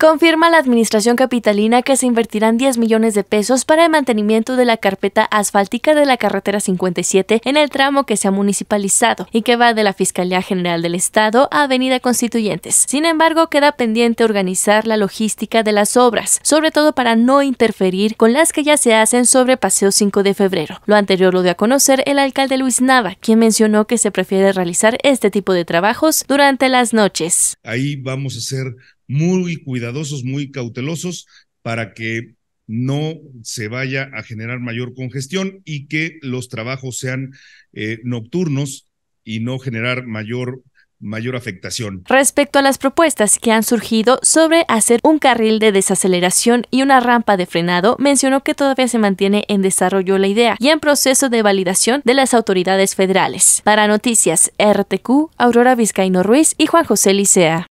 Confirma la Administración Capitalina que se invertirán 10 millones de pesos para el mantenimiento de la carpeta asfáltica de la carretera 57 en el tramo que se ha municipalizado y que va de la Fiscalía General del Estado a Avenida Constituyentes. Sin embargo, queda pendiente organizar la logística de las obras, sobre todo para no interferir con las que ya se hacen sobre Paseo 5 de febrero. Lo anterior lo dio a conocer el alcalde Luis Nava, quien mencionó que se prefiere realizar este tipo de trabajos durante las noches. Ahí vamos a hacer muy cuidadosos, muy cautelosos para que no se vaya a generar mayor congestión y que los trabajos sean eh, nocturnos y no generar mayor mayor afectación. Respecto a las propuestas que han surgido sobre hacer un carril de desaceleración y una rampa de frenado, mencionó que todavía se mantiene en desarrollo la idea y en proceso de validación de las autoridades federales. Para Noticias RTQ, Aurora Vizcaíno Ruiz y Juan José Licea.